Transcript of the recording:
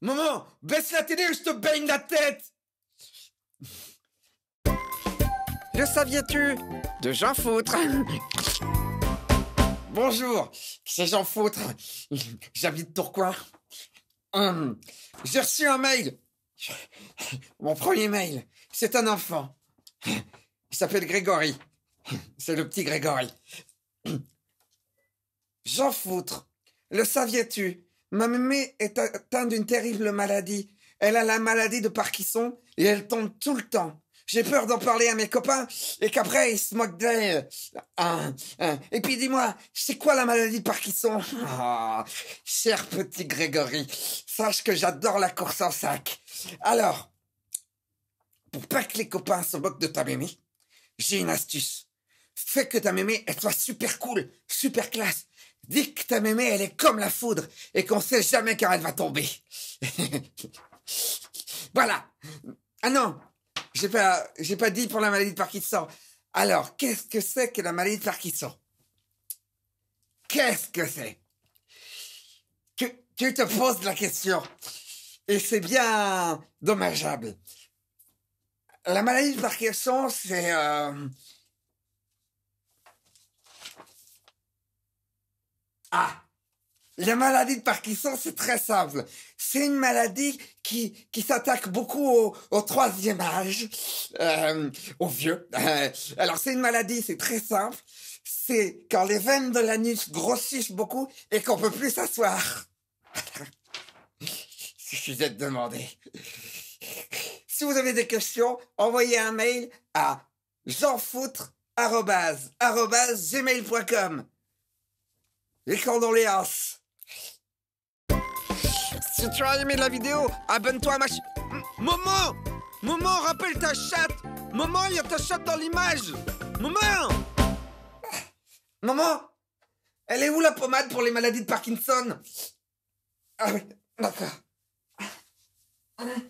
Maman, baisse la télé ou je te baigne la tête Le saviez-tu De Jean Foutre Bonjour, c'est Jean Foutre. J'habite Tourcoing. Hum, j'ai reçu un mail. Mon premier mail. C'est un enfant. Il s'appelle Grégory. C'est le petit Grégory. Jean Foutre, le saviez-tu Ma mémé est atteinte d'une terrible maladie. Elle a la maladie de Parkinson et elle tombe tout le temps. J'ai peur d'en parler à mes copains et qu'après ils se moquent d'elle. Ah, ah. Et puis dis-moi, c'est quoi la maladie de Parkinson ah, Cher petit Grégory, sache que j'adore la course en sac. Alors, pour pas que les copains se moquent de ta mémé, j'ai une astuce. Fais que ta mémé, elle soit super cool, super classe, Dis que ta mémé, elle est comme la foudre et qu'on sait jamais quand elle va tomber. voilà. Ah non, j'ai pas, j'ai pas dit pour la maladie de Parkinson. Alors, qu'est-ce que c'est que la maladie de Parkinson Qu'est-ce que c'est tu, tu te poses la question. Et c'est bien dommageable. La maladie de Parkinson, c'est euh, Ah, la maladie de Parkinson, c'est très simple. C'est une maladie qui, s'attaque beaucoup au, troisième âge, au euh, aux vieux. Euh, alors c'est une maladie, c'est très simple. C'est quand les veines de l'anus grossissent beaucoup et qu'on peut plus s'asseoir. si je suis être demandé. Si vous avez des questions, envoyez un mail à jeanfoutre.com les as. Si tu as aimé la vidéo, abonne-toi à ma chaîne. Maman Maman, rappelle ta chatte Maman, il y a ta chatte dans l'image Maman Maman Elle est où la pommade pour les maladies de Parkinson Ah oui, d'accord. Ah,